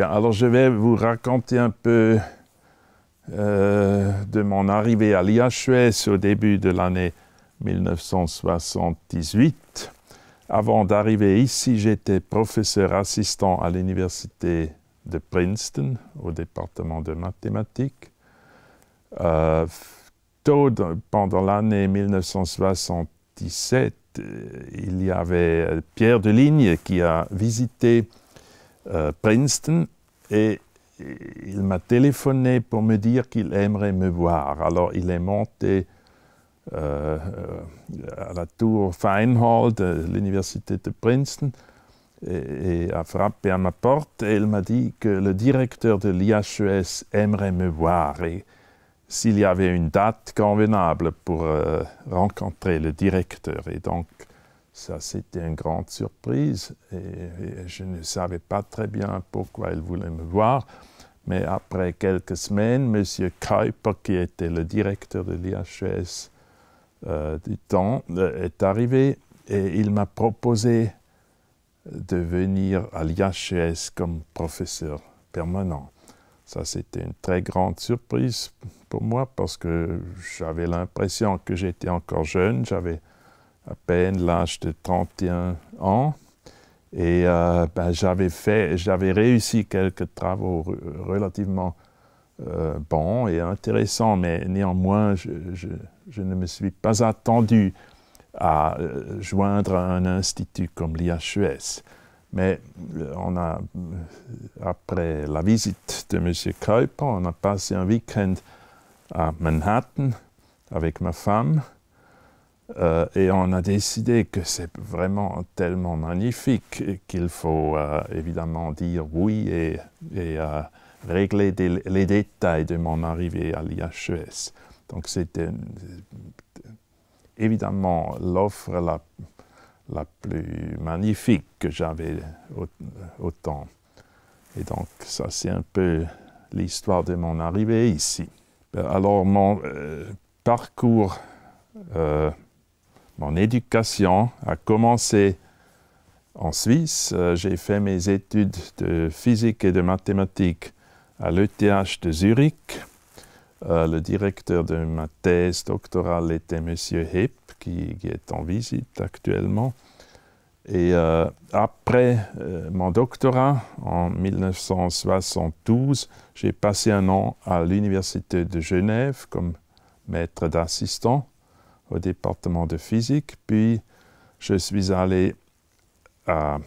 alors je vais vous raconter un peu euh, de mon arrivée à l'IHES au début de l'année 1978. Avant d'arriver ici, j'étais professeur assistant à l'université de Princeton au département de mathématiques. Euh, tôt pendant l'année 1977, euh, il y avait Pierre Deligne qui a visité euh, Princeton et il m'a téléphoné pour me dire qu'il aimerait me voir. Alors il est monté euh, à la tour Feinhall de l'université de Princeton et, a frappé à ma porte et il m'a dit que le directeur de l'IHES aimerait me voir et s'il y avait une date convenable pour euh, rencontrer le directeur. Et donc ça, c'était une grande surprise et, je ne savais pas très bien pourquoi il voulait me voir. Mais après quelques semaines, M. Kuiper, qui était le directeur de l'IHS euh, du temps, euh, est arrivé et il m'a proposé de venir à l'IHS comme professeur permanent. Ça, c'était une très grande surprise pour moi parce que j'avais l'impression que j'étais encore jeune, j'avais à peine l'âge de 31 ans. Et euh, ben, j'avais fait, j'avais réussi quelques travaux relativement euh, bons et intéressants, mais néanmoins, je, ne me suis pas attendu à euh, joindre un institut comme l'IHES. Mais on a, après la visite de M. Kuiper, on a passé un week-end à Manhattan avec ma femme. Euh, et on a décidé que c'est vraiment tellement magnifique qu'il faut euh, évidemment dire oui et, euh, régler les détails de mon arrivée à l'IHES. Donc c'était évidemment l'offre la, plus magnifique que j'avais autant au, Et donc ça c'est un peu l'histoire de mon arrivée ici. Alors mon parcours mon éducation a commencé en Suisse. Euh, j'ai fait mes études de physique et de mathématiques à l'ETH de Zurich. Euh, le directeur de ma thèse doctorale était M. Hepp, qui, est en visite actuellement. Et euh, après mon doctorat, en 1972, j'ai passé un an à l'Université de Genève comme maître d'assistant au département de physique, puis je suis allé euh,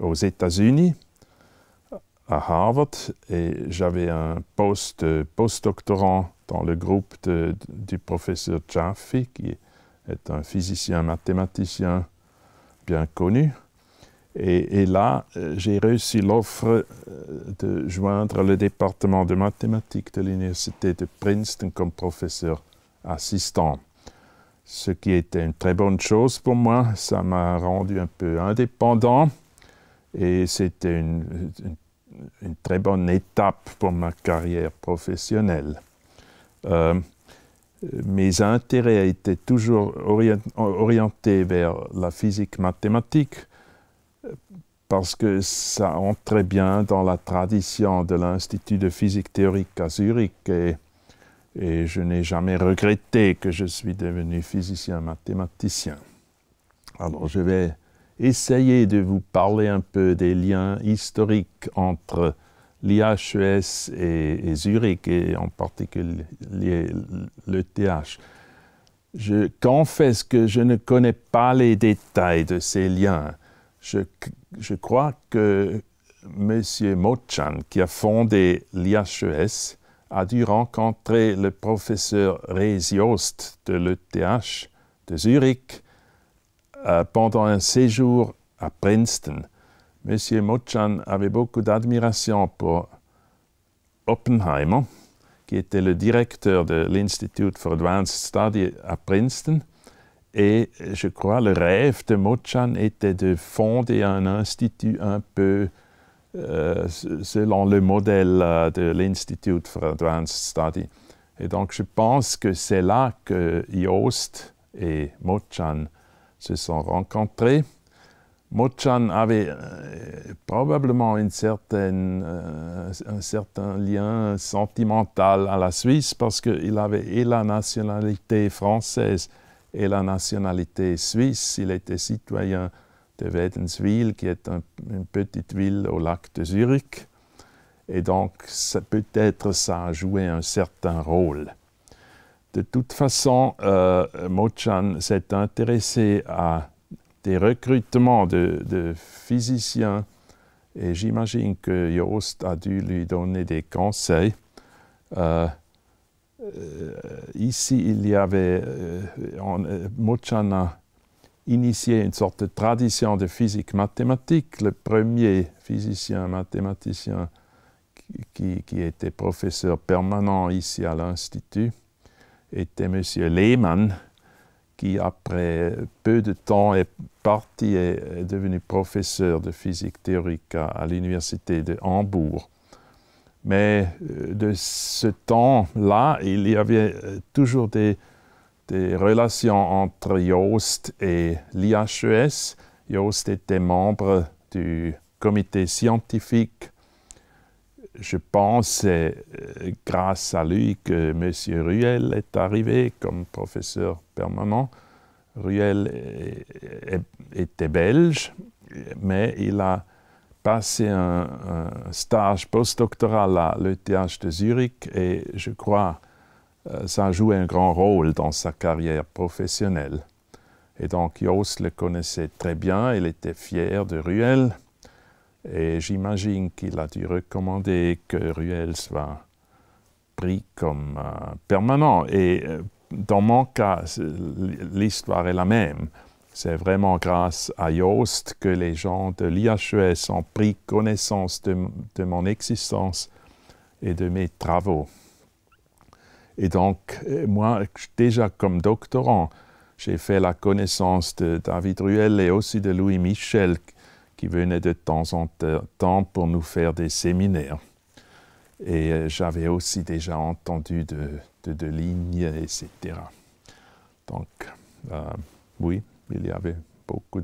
aux États-Unis, à Harvard, et j'avais un poste postdoctorant dans le groupe du professeur Jaffe, qui est un physicien mathématicien bien connu. Et, et là, euh, j'ai réussi l'offre euh, de joindre le département de mathématiques de l'Université de Princeton comme professeur assistant ce qui était une très bonne chose pour moi. Ça m'a rendu un peu indépendant et c'était une, très bonne étape pour ma carrière professionnelle. Euh, mes intérêts étaient toujours orientés vers la physique mathématique parce que ça entrait bien dans la tradition de l'Institut de physique théorique à Zurich et je n'ai jamais regretté que je suis devenu physicien mathématicien. Alors je vais essayer de vous parler un peu des liens historiques entre l'IHES et, Zurich, et en particulier l'ETH. Je confesse que je ne connais pas les détails de ces liens. Je, je crois que M. Mochan, qui a fondé l'IHES, a dû rencontrer le professeur Reziost de l'ETH de Zurich euh, pendant un séjour à Princeton. Monsieur Mochan avait beaucoup d'admiration pour Oppenheimer, qui était le directeur de l'Institute for Advanced Study à Princeton. Et je crois le rêve de Mochan était de fonder un institut un peu euh, selon le modèle euh, de l'Institut for Advanced Study. Et donc, je pense que c'est là que Yost et Mochan se sont rencontrés. Mochan avait euh, probablement une un certain lien sentimental à la Suisse parce qu'il avait et la nationalité française et la nationalité suisse. Il était citoyen de Wädenswil, qui est une petite ville au lac de Zurich. Et donc, peut-être ça a joué un certain rôle. De toute façon, euh, Mochan s'est intéressé à des recrutements de, physiciens et j'imagine que Joost a dû lui donner des conseils. Euh, euh, ici, il y avait, en Mochan a initié une sorte de tradition de physique mathématique. Le premier physicien mathématicien qui, était professeur permanent ici à l'Institut était M. Lehmann, qui après peu de temps est parti et est devenu professeur de physique théorique à l'université de Hambourg. Mais euh, de ce temps-là, il y avait euh, toujours des des relations entre Joost et l'IHES. Joost était membre du comité scientifique. Je pense euh, grâce à lui que M. Ruel est arrivé comme professeur permanent. Ruel était belge, mais il a passé un, un stage postdoctoral à l'ETH de Zurich et je crois euh, ça a joué un grand rôle dans sa carrière professionnelle. Et donc Jost le connaissait très bien, il était fier de Ruel, et j'imagine qu'il a dû recommander que Ruel soit pris comme euh, permanent. Et euh, dans mon cas, l'histoire est la même. C'est vraiment grâce à Yost que les gens de l'IHES ont pris connaissance de mon existence et de mes travaux. Et donc, euh, moi, déjà comme doctorant, j'ai fait la connaissance de David Ruel et aussi de Louis Michel, qui venait de temps en temps pour nous faire des séminaires. Et euh, j'avais aussi déjà entendu de, de, lignes, etc. Donc, euh, oui, il y avait beaucoup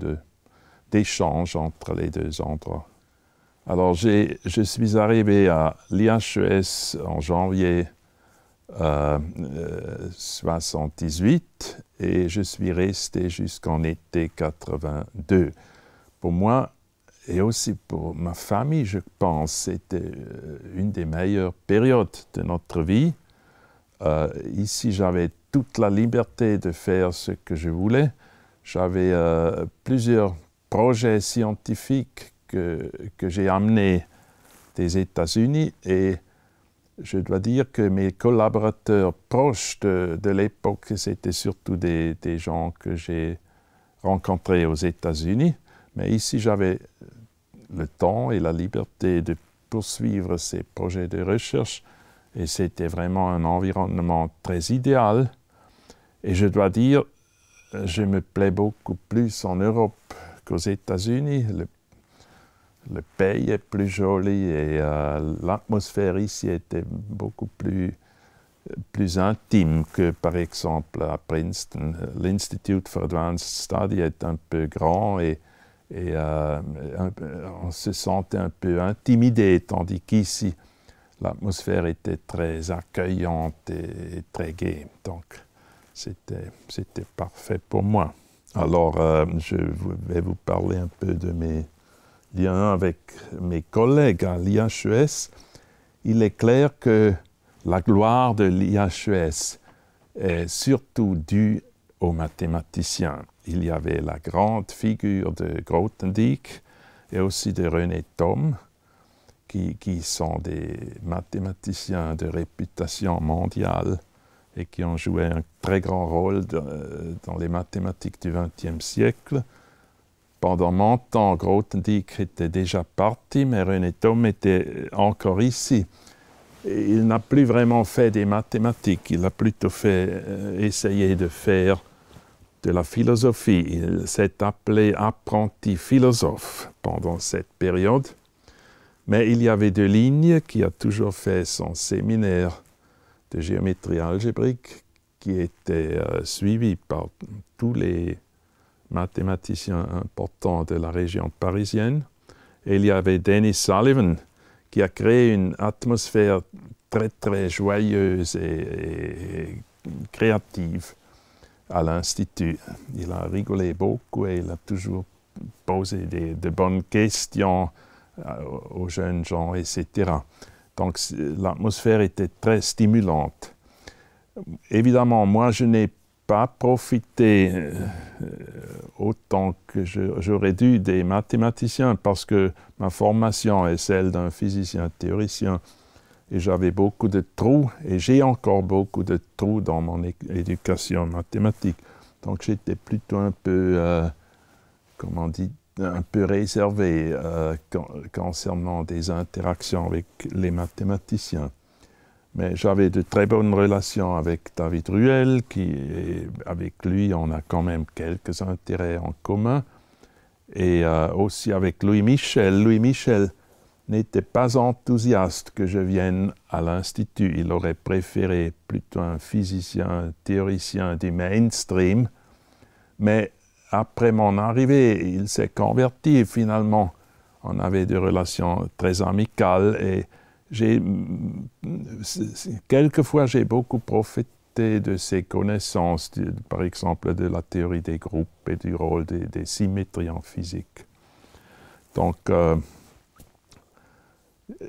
d'échanges entre les deux endroits. Alors, je suis arrivé à l'IHES en janvier 78 euh, euh, et je suis resté jusqu'en été 82. Pour moi, et aussi pour ma famille, je pense, c'était euh, une des meilleures périodes de notre vie. ici, j'avais toute la liberté de faire ce que je voulais. J'avais plusieurs projets scientifiques que, que j'ai amenés des États-Unis et je dois dire que mes collaborateurs proches de, l'époque, c'était surtout des, gens que j'ai rencontrés aux États-Unis. Mais ici, j'avais le temps et la liberté de poursuivre ces projets de recherche. Et c'était vraiment un environnement très idéal. Et je dois dire, je me plais beaucoup plus en Europe qu'aux États-Unis le pays est plus joli et euh, l'atmosphère ici était beaucoup plus, plus intime que par exemple à Princeton. L'institute for Advanced Study est un peu grand et, euh, on se sentait un peu intimidé, tandis qu'ici, l'atmosphère était très accueillante et, très gaie. Donc, c'était parfait pour moi. Alors, euh, je vais vous parler un peu de mes avec mes collègues à l'IHES, il est clair que la gloire de l'IHES est surtout due aux mathématiciens. Il y avait la grande figure de Grothendieck et aussi de René Thom, qui, sont des mathématiciens de réputation mondiale et qui ont joué un très grand rôle euh, dans les mathématiques du XXe siècle. Pendant longtemps, Grothendieck était déjà parti, mais René Thom était encore ici. Il n'a plus vraiment fait des mathématiques, il a plutôt fait, euh, essayé de faire de la philosophie. Il s'est appelé apprenti philosophe pendant cette période. Mais il y avait deux lignes qui a toujours fait son séminaire de géométrie algébrique qui était euh, suivi par tous les mathématicien important de la région parisienne. Et il y avait Denis Sullivan qui a créé une atmosphère très très joyeuse et, créative à l'Institut. Il a rigolé beaucoup et il a toujours posé des, de bonnes questions euh, aux jeunes gens, etc. Donc l'atmosphère était très stimulante. Évidemment, moi, je n'ai pas profité euh, euh, autant que j'aurais dû des mathématiciens parce que ma formation est celle d'un physicien théoricien et j'avais beaucoup de trous et j'ai encore beaucoup de trous dans mon éducation mathématique. Donc j'étais plutôt un peu, euh, comment dit, un peu réservé concernant des interactions avec les mathématiciens. Mais j'avais de très bonnes relations avec David Ruel, qui, avec lui, on a quand même quelques intérêts en commun. Et euh, aussi avec Louis Michel. Louis Michel n'était pas enthousiaste que je vienne à l'Institut. Il aurait préféré plutôt un physicien, un théoricien du mainstream. Mais après mon arrivée, il s'est converti finalement. On avait des relations très amicales et Mm, quelquefois j'ai beaucoup profité de ces connaissances, par exemple de la théorie des groupes et du rôle des, symétries en physique. Donc, euh, euh,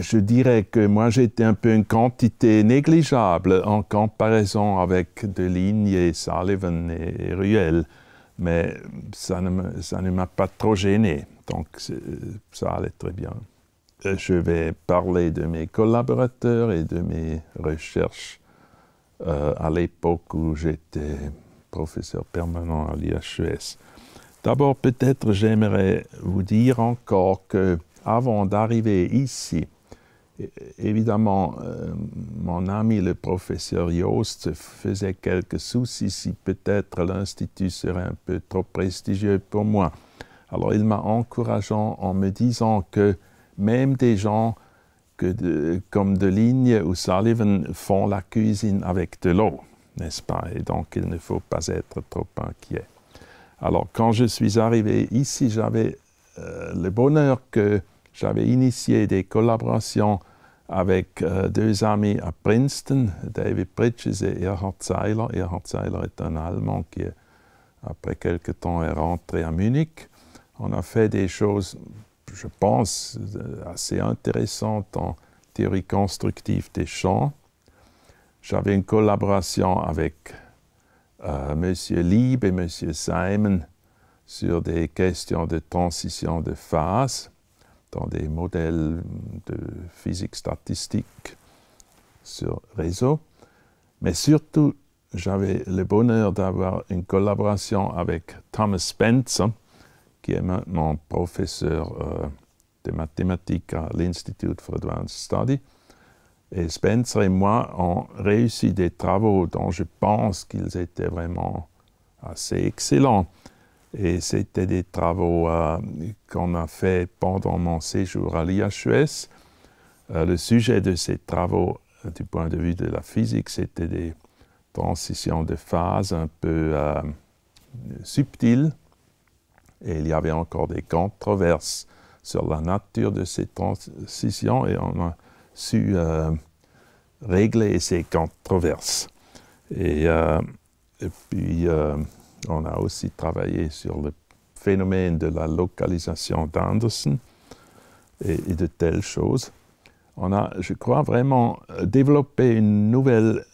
je dirais que moi j'étais un peu une quantité négligeable en comparaison avec Deligne et Sullivan et, Ruel, mais ça ne m'a pas trop gêné, donc ça allait très bien. Euh, je vais parler de mes collaborateurs et de mes recherches euh, à l'époque où j'étais professeur permanent à l'IHES. D'abord, peut-être j'aimerais vous dire encore que avant d'arriver ici, évidemment, euh, mon ami le professeur Yost faisait quelques soucis si peut-être l'institut serait un peu trop prestigieux pour moi. Alors il m'a encourageant en me disant que même des gens que de, comme Deligne ou Sullivan font la cuisine avec de l'eau, n'est-ce pas Et donc, il ne faut pas être trop inquiet. Alors, quand je suis arrivé ici, j'avais euh, le bonheur que j'avais initié des collaborations avec euh, deux amis à Princeton, David Bridges et Erhard Seiler. Erhard Seiler est un Allemand qui, après quelques temps, est rentré à Munich. On a fait des choses je pense, euh, assez intéressante en théorie constructive des champs. J'avais une collaboration avec M. Euh, Monsieur Lieb et M. Simon sur des questions de transition de phase dans des modèles de physique statistique sur réseau. Mais surtout, j'avais le bonheur d'avoir une collaboration avec Thomas Spence, qui est maintenant professeur euh, de mathématiques à l'Institut for Advanced Study. Et Spencer et moi ont réussi des travaux dont je pense qu'ils étaient vraiment assez excellents. Et c'était des travaux euh, qu'on a fait pendant mon séjour à l'IHES. Euh, le sujet de ces travaux, du point de vue de la physique, c'était des transitions de phase un peu subtiles et il y avait encore des controverses sur la nature de ces transitions et on a su euh, régler ces controverses. Et, euh, puis, euh, on a aussi travaillé sur le phénomène de la localisation d'Anderson et, de telles choses. On a, je crois, vraiment développé une nouvelle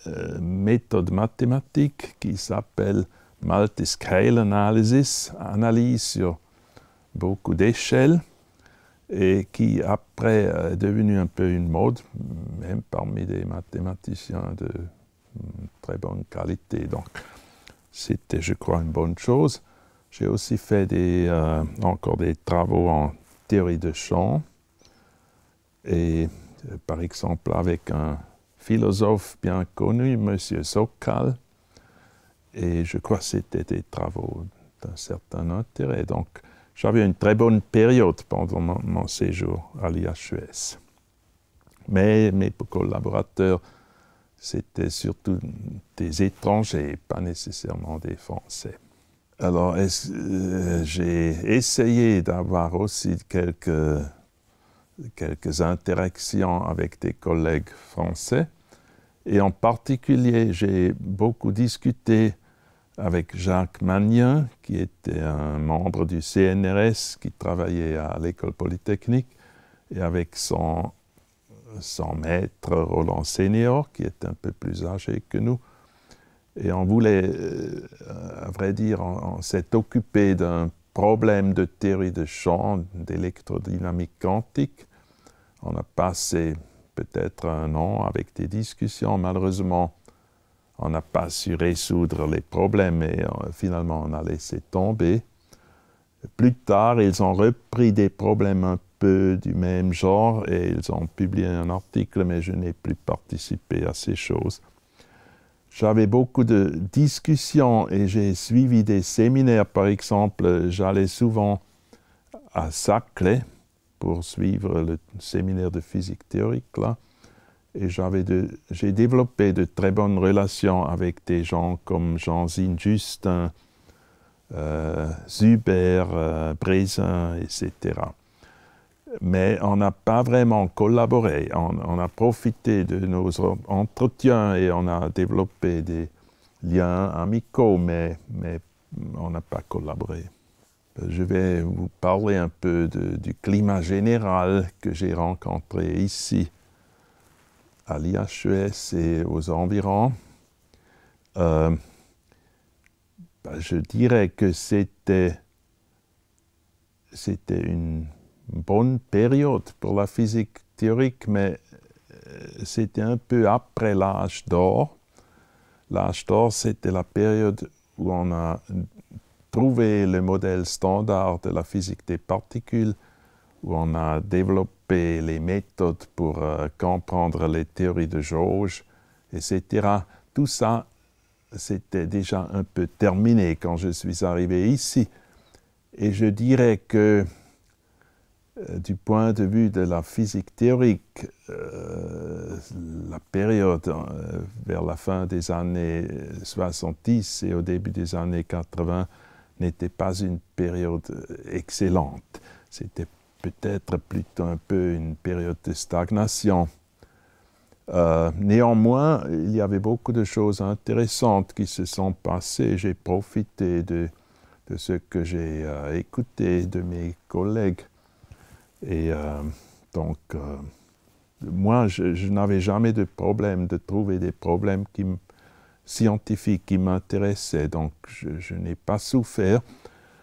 méthode mathématique qui s'appelle multiscale analysis, analyse sur beaucoup d'échelles et qui après est devenue un peu une mode, même parmi des mathématiciens de mm, très bonne qualité. Donc c'était, je crois, une bonne chose. J'ai aussi fait des, euh, encore des travaux en théorie de champ, et euh, par exemple avec un philosophe bien connu, M. Sokal, et je crois que c'était des travaux d'un certain intérêt. Donc, j'avais une très bonne période pendant mon, séjour à l'IHES. Mais mes collaborateurs, c'était surtout des étrangers, pas nécessairement des Français. Alors, euh, j'ai essayé d'avoir aussi quelques, quelques interactions avec des collègues français. Et en particulier, j'ai beaucoup discuté avec Jacques Magnien, qui était un membre du CNRS qui travaillait à l'école polytechnique, et avec son, maître Roland Senior, qui est un peu plus âgé que nous. Et on voulait, euh, à vrai dire, on s'est occupé d'un problème de théorie de champ, d'électrodynamique quantique. On a passé peut-être un an avec des discussions. Malheureusement, on n'a pas su résoudre les problèmes et euh, finalement on a laissé tomber. Plus tard, ils ont repris des problèmes un peu du même genre et ils ont publié un article, mais je n'ai plus participé à ces choses. J'avais beaucoup de discussions et j'ai suivi des séminaires. Par exemple, j'allais souvent à Saclay pour suivre le séminaire de physique théorique là. Et j'ai développé de très bonnes relations avec des gens comme Jean-Zine Justin, euh, Zuber, euh, Brézin, etc. Mais on n'a pas vraiment collaboré. On, a profité de nos entretiens et on a développé des liens amicaux, mais, on n'a pas collaboré. Je vais vous parler un peu du climat général que j'ai rencontré ici à l'IHES et aux environs, euh, ben, je dirais que c'était, c'était une bonne période pour la physique théorique, mais euh, c'était un peu après l'âge d'or. L'âge d'or, c'était la période où on a trouvé le modèle standard de la physique des particules où on a développé les méthodes pour euh, comprendre les théories de jauge, etc. Tout ça, c'était déjà un peu terminé quand je suis arrivé ici. Et je dirais que euh, du point de vue de la physique théorique, euh, la période vers la fin des années 70 et au début des années 80 n'était pas une période excellente. C'était peut-être plutôt un peu une période de stagnation. Euh, néanmoins, il y avait beaucoup de choses intéressantes qui se sont passées. J'ai profité de, de, ce que j'ai euh, écouté de mes collègues. Et euh, donc, moi, je, n'avais jamais de problème de trouver des problèmes qui scientifiques qui m'intéressaient. Donc, je n'ai pas souffert.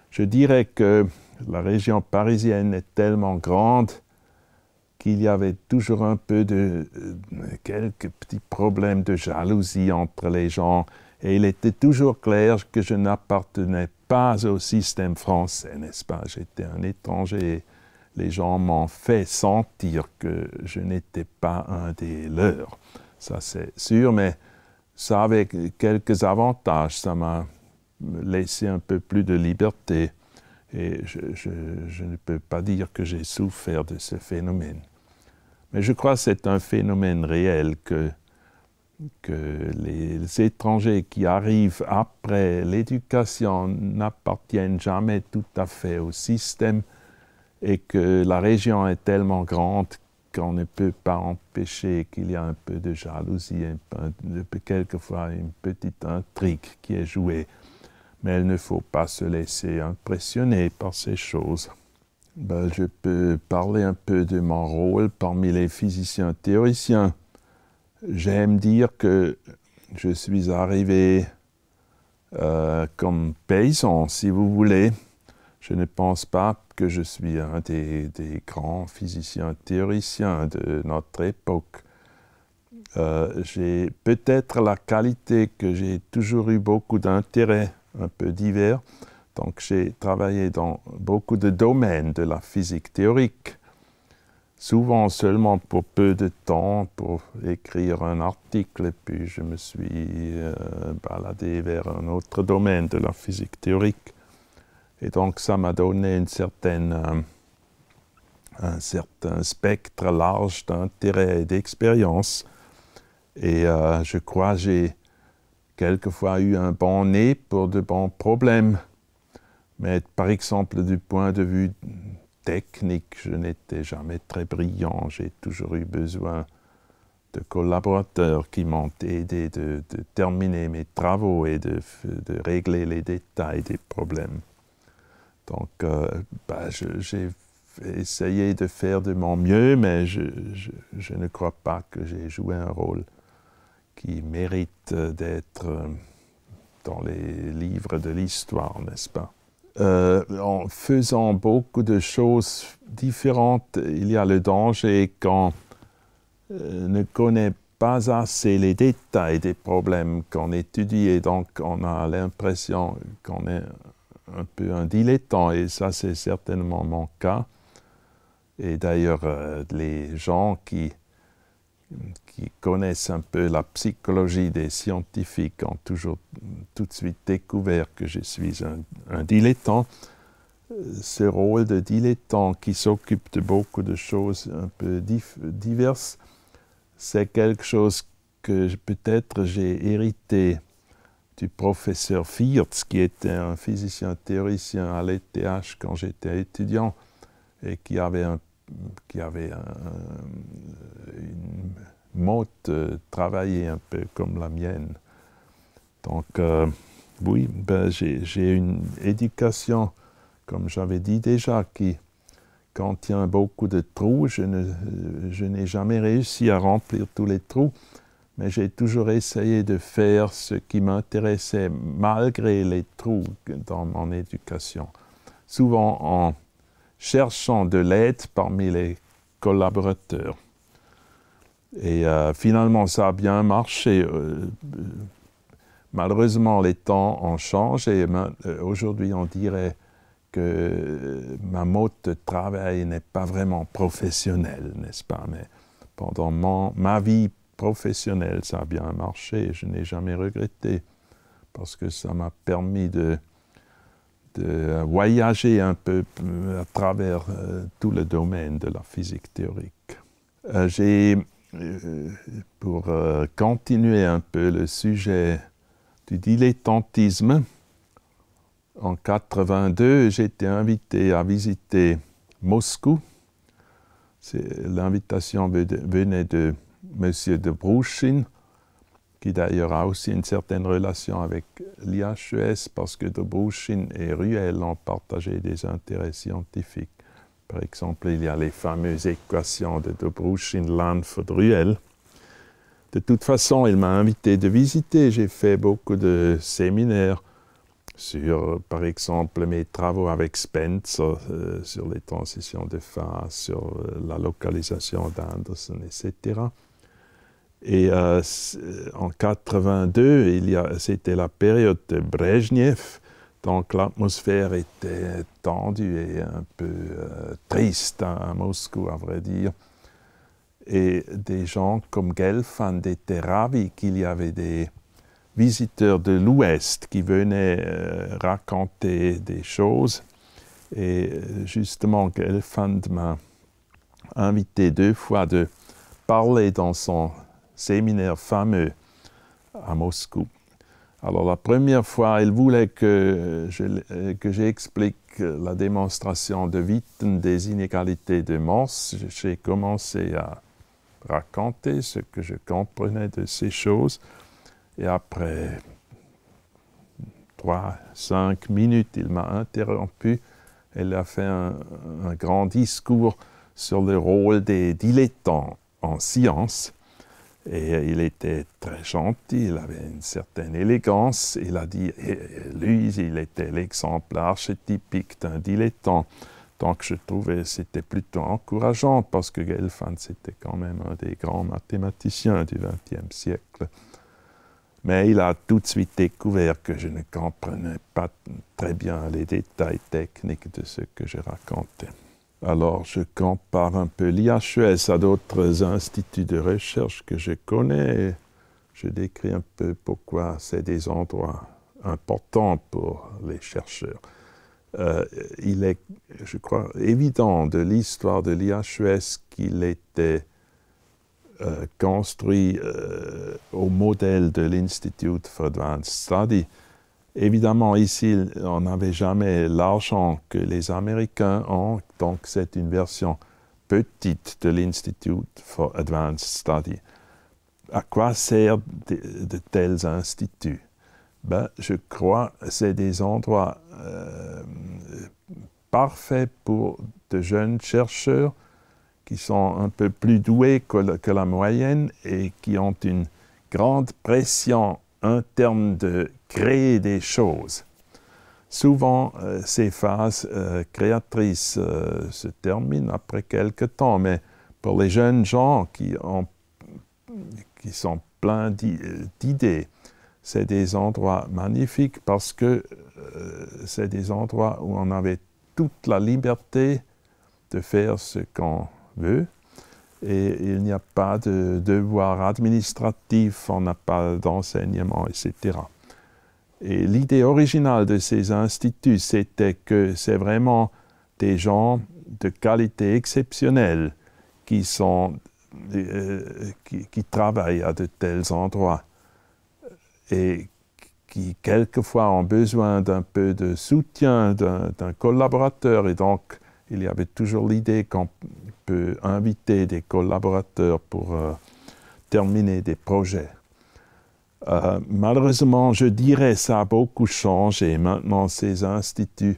Je dirais que la région parisienne est tellement grande qu'il y avait toujours un peu de euh, quelques petits problèmes de jalousie entre les gens, et il était toujours clair que je n'appartenais pas au système français, n'est-ce pas J'étais un étranger. Les gens m'ont fait sentir que je n'étais pas un des leurs. Ça c'est sûr, mais ça avait quelques avantages. Ça m'a laissé un peu plus de liberté. Et je, ne peux pas dire que j'ai souffert de ce phénomène. Mais je crois que c'est un phénomène réel que, les étrangers qui arrivent après l'éducation n'appartiennent jamais tout à fait au système et que la région est tellement grande qu'on ne peut pas empêcher qu'il y a un peu de jalousie, quelquefois une petite intrigue qui est jouée mais il ne faut pas se laisser impressionner par ces choses. Ben, je peux parler un peu de mon rôle parmi les physiciens théoriciens. J'aime dire que je suis arrivé euh, comme paysan, si vous voulez. Je ne pense pas que je suis un des, grands physiciens théoriciens de notre époque. Euh, j'ai peut-être la qualité que j'ai toujours eu beaucoup d'intérêt un peu divers. Donc j'ai travaillé dans beaucoup de domaines de la physique théorique, souvent seulement pour peu de temps, pour écrire un article, et puis je me suis euh, baladé vers un autre domaine de la physique théorique. Et donc ça m'a donné une certaine, euh, un certain spectre large d'intérêt et d'expérience. Et euh, je crois que j'ai quelquefois eu un bon nez pour de bons problèmes. Mais par exemple, du point de vue technique, je n'étais jamais très brillant. J'ai toujours eu besoin de collaborateurs qui m'ont aidé de, terminer mes travaux et de, régler les détails des problèmes. Donc, euh, bah, j'ai essayé de faire de mon mieux, mais je ne crois pas que j'ai joué un rôle qui mérite d'être euh, dans les livres de l'histoire, n'est-ce pas euh, En faisant beaucoup de choses différentes, il y a le danger qu'on euh, ne connaît pas assez les détails des problèmes qu'on étudie et donc on a l'impression qu'on est un peu un dilettant et ça c'est certainement mon cas. Et d'ailleurs, les gens qui qui connaissent un peu la psychologie des scientifiques ont toujours tout de suite découvert que je suis un, dilettant. Ce rôle de dilettant qui s'occupe de beaucoup de choses un peu diverses, c'est quelque chose que peut-être j'ai hérité du professeur Fiertz, qui était un physicien théoricien à l'ETH quand j'étais étudiant et qui avait un qui avait une motte euh, travaillée un peu comme la mienne. Donc, euh, oui, ben, j'ai une éducation, comme j'avais dit déjà, qui contient beaucoup de trous. Je n'ai jamais réussi à remplir tous les trous, mais j'ai toujours essayé de faire ce qui m'intéressait malgré les trous dans mon éducation. Souvent en cherchant de l'aide parmi les collaborateurs. Et euh, finalement, ça a bien marché. Euh, malheureusement, les temps ont changé. Euh, aujourd'hui, on dirait que ma mode de travail n'est pas vraiment professionnelle, n'est-ce pas Mais pendant ma vie professionnelle, ça a bien marché. Je n'ai jamais regretté parce que ça m'a permis de de voyager un peu euh, à travers euh, tout le domaine de la physique théorique. Euh, j'ai, pour continuer un peu le sujet du dilettantisme, en 82, j'ai été invité à visiter Moscou. l'invitation venait de M. de Brouchin, qui d'ailleurs a aussi une certaine relation avec l'IHES parce que Dobrouchin et Ruel ont partagé des intérêts scientifiques. Par exemple, il y a les fameuses équations de Dobrouchin, Lanford, Ruel. De toute façon, il m'a invité de visiter. J'ai fait beaucoup de séminaires sur, par exemple, mes travaux avec Spencer euh, sur les transitions de phase, sur euh, la localisation d'Anderson, etc. Et euh, euh, en 82, c'était la période de Brezhnev, donc l'atmosphère était tendue et un peu euh, triste à Moscou, à vrai dire. Et des gens comme Gelfand étaient ravis qu'il y avait des visiteurs de l'Ouest qui venaient raconter des choses. Et justement, Gelfand m'a invité deux fois de parler dans son séminaire fameux à Moscou. Alors la première fois, elle voulait que, que j'explique la démonstration de Witten des inégalités de Morse. J'ai commencé à raconter ce que je comprenais de ces choses. Et après trois, cinq minutes, il m'a interrompu. Elle a fait un, un grand discours sur le rôle des dilettants en science. Et euh, il était très gentil, il avait une certaine élégance. Il a dit, eh, eh, lui, il était l'exemple archétypique d'un dilettant. Donc je trouvais c'était plutôt encourageant parce que Gelfand, c'était quand même un des grands mathématiciens du XXe siècle. Mais il a tout de suite découvert que je ne comprenais pas très bien les détails techniques de ce que je racontais. Alors, je compare un peu l'IHES à d'autres instituts de recherche que je connais. Je décris un peu pourquoi c'est des endroits importants pour les chercheurs. Euh, il est, je crois, évident de l'histoire de l'IHES qu'il était euh, construit euh, au modèle de l'Institut for Advanced Study, Évidemment, ici, on n'avait jamais l'argent que les Américains ont, donc c'est une version petite de l'Institute for Advanced Study. À quoi servent de, tels instituts ben, Je crois que c'est des endroits euh, parfaits pour de jeunes chercheurs qui sont un peu plus doués que la, que la moyenne et qui ont une grande pression en termes de créer des choses. Souvent, euh, ces phases euh, créatrices euh, se terminent après quelque temps, mais pour les jeunes gens qui, qui sont pleins d'idées, c'est des endroits magnifiques parce que c'est des endroits où on avait toute la liberté de faire ce qu'on veut et il n'y a pas de devoir administratif, on n'a pas d'enseignement, etc. Et l'idée originale de ces instituts, c'était que c'est vraiment des gens de qualité exceptionnelle qui, sont, euh, travaillent à de tels endroits et qui quelquefois ont besoin d'un peu de soutien d'un collaborateur. Et donc, il y avait toujours l'idée qu'on peut inviter des collaborateurs pour euh, terminer des projets. Euh, malheureusement, je dirais ça a beaucoup changé. Maintenant, ces instituts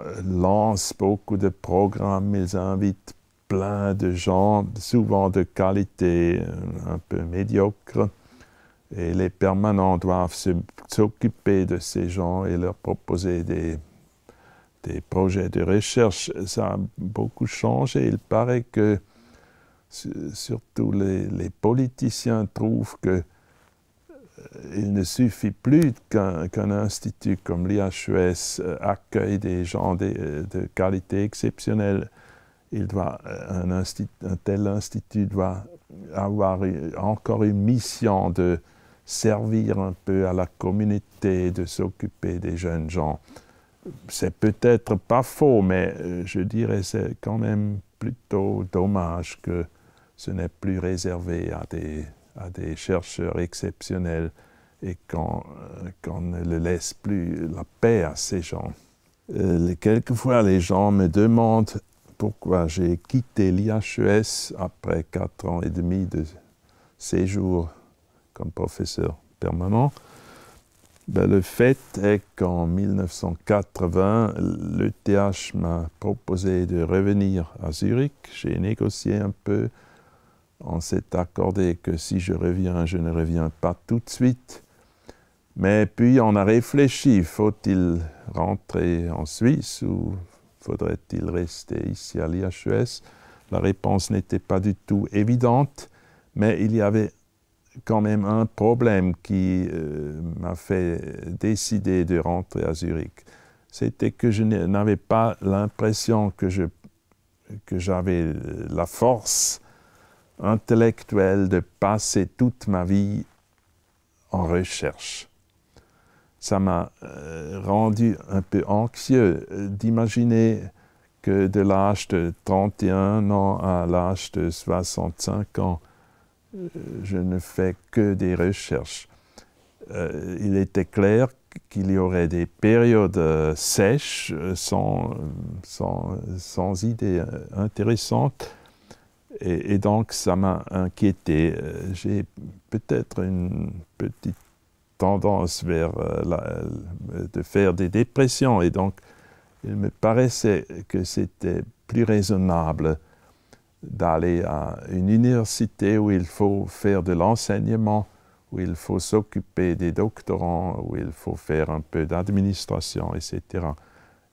euh, lancent beaucoup de programmes, ils invitent plein de gens, souvent de qualité euh, un peu médiocre. Et les permanents doivent s'occuper de ces gens et leur proposer des, projets de recherche. Ça a beaucoup changé. Il paraît que surtout les politiciens trouvent que euh, il ne suffit plus qu'un institut comme l'IHES euh, accueille des gens euh, de, qualité exceptionnelle. Il doit, un, un, tel institut doit avoir encore une mission de servir un peu à la communauté, de s'occuper des jeunes gens. C'est peut-être pas faux, mais je dirais c'est quand même plutôt dommage que ce n'est plus réservé à des à des chercheurs exceptionnels et euh, qu'on ne le laisse plus la paix à ces gens. Euh, quelquefois, les gens me demandent pourquoi j'ai quitté l'IHES après quatre ans et demi de séjour comme professeur permanent. Ben, le fait est qu'en 1980, l'ETH m'a proposé de revenir à Zurich. J'ai négocié un peu on s'est accordé que si je reviens, je ne reviens pas tout de suite. Mais puis on a réfléchi, faut-il rentrer en Suisse ou faudrait-il rester ici à l'IHES La réponse n'était pas du tout évidente, mais il y avait quand même un problème qui euh, m'a fait décider de rentrer à Zurich. C'était que je n'avais pas l'impression que j'avais la force Intellectuel de passer toute ma vie en recherche. Ça m'a euh, rendu un peu anxieux euh, d'imaginer que de l'âge de 31 ans à l'âge de 65 ans, euh, je ne fais que des recherches. il était clair qu'il y aurait des périodes sèches sans, sans, sans idées intéressantes et, donc, ça m'a inquiété. Euh, j'ai peut-être une petite tendance vers euh, euh, de faire des dépressions. Et donc, il me paraissait que c'était plus raisonnable d'aller à une université où il faut faire de l'enseignement, où il faut s'occuper des doctorants, où il faut faire un peu d'administration, etc.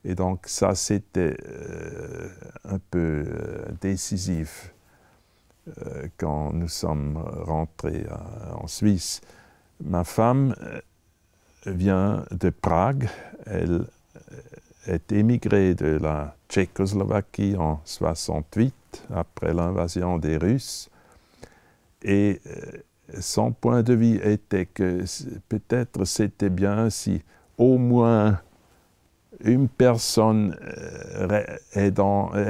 Et donc ça, c'était un peu décisif euh, quand nous sommes rentrés euh, en Suisse, ma femme euh, vient de Prague. Elle est émigrée de la Tchécoslovaquie en 68 après l'invasion des Russes. Et son point de vue était que peut-être c'était bien si au moins une personne est,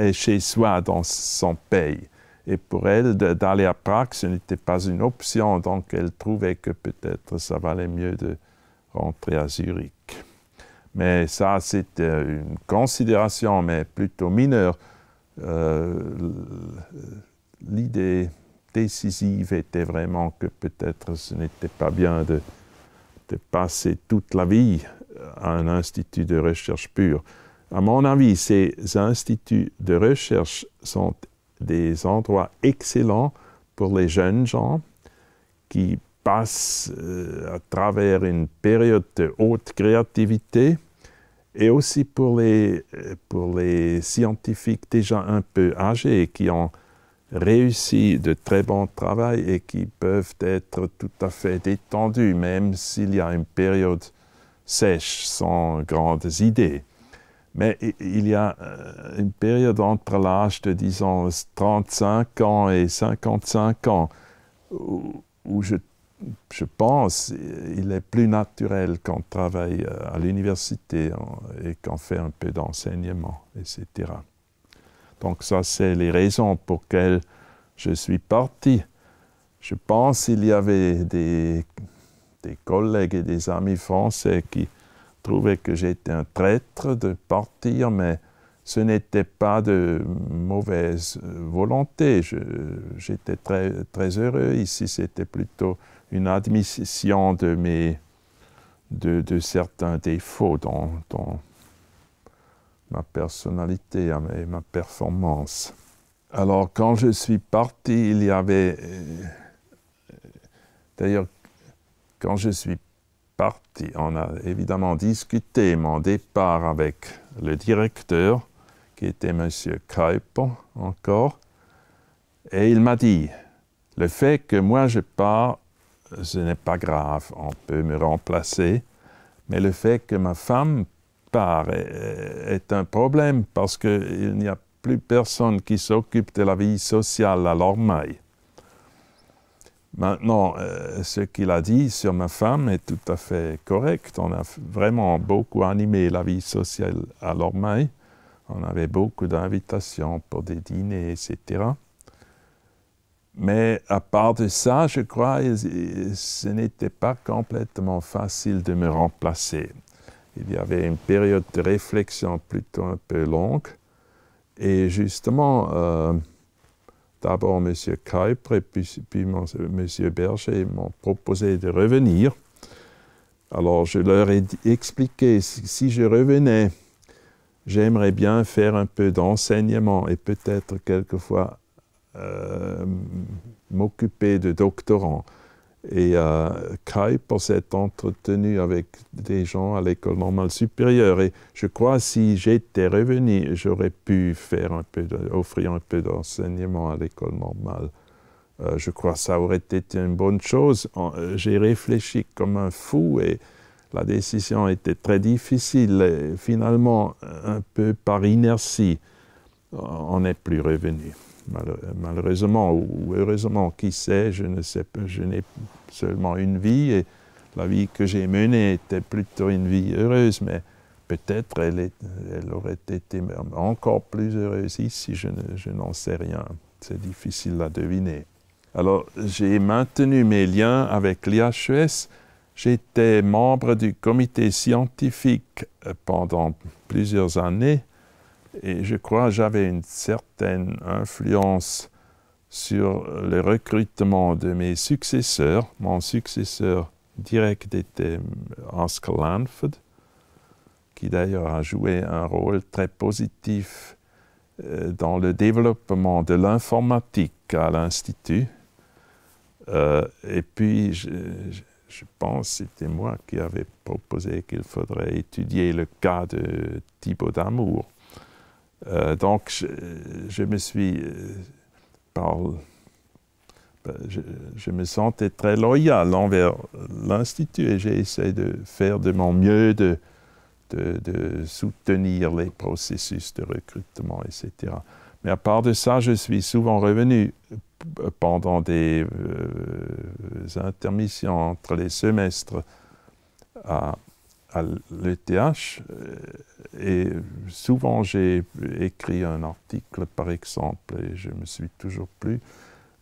est chez soi dans son pays et pour elle, d'aller à Prague, ce n'était pas une option, donc elle trouvait que peut-être ça valait mieux de rentrer à Zurich. Mais ça, c'était une considération, mais plutôt mineure. Euh, l'idée décisive était vraiment que peut-être ce n'était pas bien de, de, passer toute la vie à un institut de recherche pure. À mon avis, ces instituts de recherche sont des endroits excellents pour les jeunes gens qui passent euh, à travers une période de haute créativité et aussi euh, pour les, scientifiques déjà un peu âgés qui ont réussi de très bons travaux et qui peuvent être tout à fait détendus, même s'il y a une période sèche sans grandes idées. Mais il y a euh, une période entre l'âge de, disons, 35 ans et 55 ans où, je, pense euh, il est plus naturel qu'on travaille euh, à l'université et qu'on fait un peu d'enseignement, etc. Donc ça, c'est les raisons pour lesquelles je suis parti. Je pense qu'il y avait des collègues et des amis français qui trouvait que j'étais un traître de partir, mais ce n'était pas de mauvaise volonté. J'étais très, très heureux ici. C'était plutôt une admission de, mes, de, certains défauts dans, ma personnalité et ma performance. Alors quand je suis parti, il y avait... Euh, d'ailleurs, quand je suis on a évidemment discuté mon départ avec le directeur, qui était M. Kuiper, encore, et il m'a dit, le fait que moi je pars, ce n'est pas grave, on peut me remplacer, mais le fait que ma femme part est, un problème parce qu'il n'y a plus personne qui s'occupe de la vie sociale à l'Ormeille. Maintenant, euh, ce qu'il a dit sur ma femme est tout à fait correct. On a vraiment beaucoup animé la vie sociale à l'Ormaille. On avait beaucoup d'invitations pour des dîners, etc. Mais à part de ça, je crois que ce n'était pas complètement facile de me remplacer. Il y avait une période de réflexion plutôt un peu longue. Et justement, euh, D'abord, M. Kuiper et puis, M. Berger m'ont proposé de revenir. Alors, je leur ai expliqué, si je revenais, j'aimerais bien faire un peu d'enseignement et peut-être quelquefois euh, m'occuper de doctorants. Et euh, Kai pour entretenu avec des gens à l'école normale supérieure. Et je crois si j'étais revenu, j'aurais pu faire offrir un peu d'enseignement à l'école normale. Euh, je crois que ça aurait été une bonne chose. Euh, j'ai réfléchi comme un fou et la décision était très difficile. finalement, un peu par inertie, on n'est plus revenu malheureusement ou heureusement, qui sait, je ne sais pas, je n'ai seulement une vie et la vie que j'ai menée était plutôt une vie heureuse, mais peut-être elle, aurait été encore plus heureuse ici, je, n'en sais rien. C'est difficile à deviner. Alors, j'ai maintenu mes liens avec l'IHES. J'étais membre du comité scientifique euh, pendant plusieurs années. Et je crois que j'avais une certaine influence sur le recrutement de mes successeurs. Mon successeur direct était Oscar Lanford, qui d'ailleurs a joué un rôle très positif euh, dans le développement de l'informatique à l'Institut. Euh, et puis, je, je pense que c'était moi qui avais proposé qu'il faudrait étudier le cas de Thibaut d'Amour euh, donc, je, me suis. Euh, ben, je, me sentais très loyal envers l'Institut et j'ai essayé de faire de mon mieux de, de, soutenir les processus de recrutement, etc. Mais à part de ça, je suis souvent revenu euh, pendant des intermissions entre les semestres à à l'ETH euh, et souvent j'ai écrit un article par exemple et je me suis toujours plus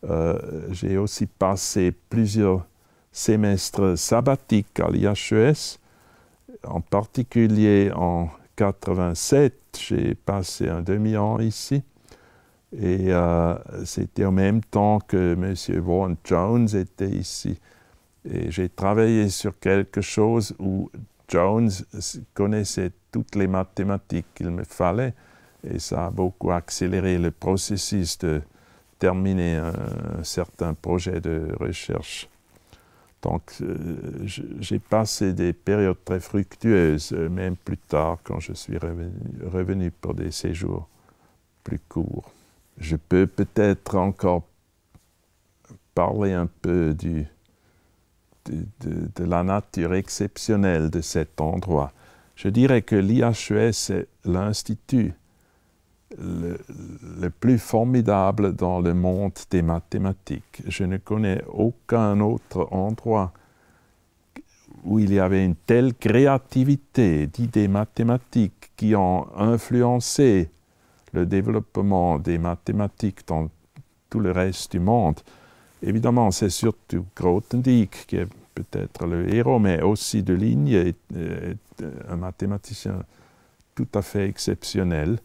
euh, j'ai aussi passé plusieurs semestres sabbatiques à l'IHES, en particulier en 87, j'ai passé un demi-an ici. Et euh, c'était en même temps que M. Warren Jones était ici. Et j'ai travaillé sur quelque chose où Jones connaissait toutes les mathématiques qu'il me fallait et ça a beaucoup accéléré le processus de terminer un certain projet de recherche. Donc euh, j'ai passé des périodes très fructueuses, euh, même plus tard quand je suis revenu pour des séjours plus courts. Je peux peut-être encore parler un peu du, de, la nature exceptionnelle de cet endroit. Je dirais que l'IHES est l'institut le, plus formidable dans le monde des mathématiques. Je ne connais aucun autre endroit où il y avait une telle créativité d'idées mathématiques qui ont influencé le développement des mathématiques dans tout le reste du monde. Évidemment, c'est surtout Grothendieck qui est peut-être le héros, mais aussi de Ligne est, euh, un mathématicien tout à fait exceptionnel.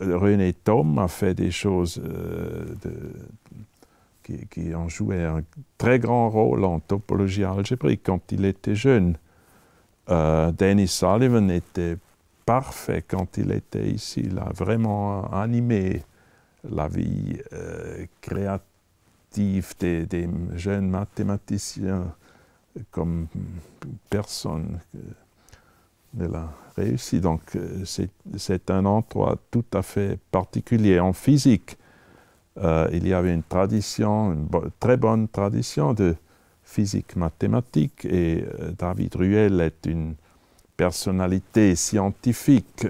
René Thom a fait des choses euh, de, qui, ont joué un très grand rôle en topologie algébrique quand il était jeune. Euh, Dennis Sullivan était parfait quand il était ici. Il a vraiment animé la vie euh, créative des, jeunes mathématiciens comme personne ne euh, l'a réussi. Donc euh, c'est un endroit tout à fait particulier. En physique, euh, il y avait une tradition, une très bonne tradition de physique mathématique et David Ruel est une personnalité scientifique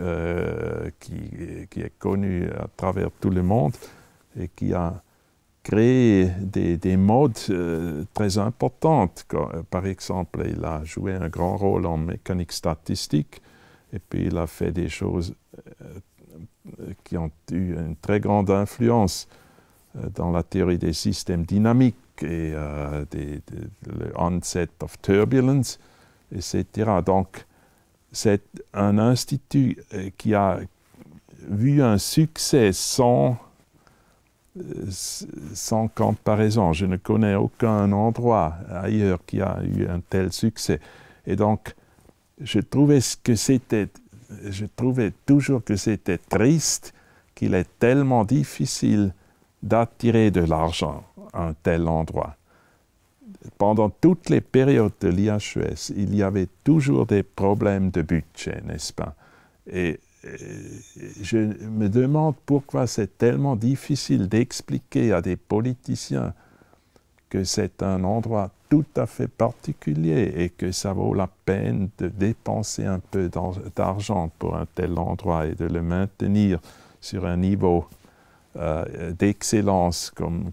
qui, qui, est connue à travers tout le monde et qui a créé des, modes euh, très importantes. Euh, par exemple, il a joué un grand rôle en mécanique statistique et puis il a fait des choses euh, qui ont eu une très grande influence dans la théorie des systèmes dynamiques et des, le onset of turbulence, etc. Donc, c'est un institut qui a vu un succès sans euh, sans comparaison. Je ne connais aucun endroit ailleurs qui a eu un tel succès. Et donc, je trouvais que c'était, je trouvais toujours que c'était triste qu'il est tellement difficile d'attirer de l'argent à un tel endroit. Pendant toutes les périodes de l'IHES, il y avait toujours des problèmes de budget, n'est-ce pas je me demande pourquoi c'est tellement difficile d'expliquer à des politiciens que c'est un endroit tout à fait particulier et que ça vaut la peine de dépenser un peu d'argent pour un tel endroit et de le maintenir sur un niveau euh, d'excellence comme,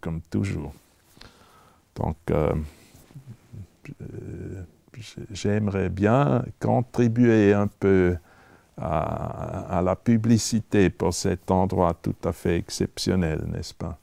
comme toujours. Donc, euh, j'aimerais bien contribuer un peu à, la publicité pour cet endroit tout à fait exceptionnel, n'est-ce pas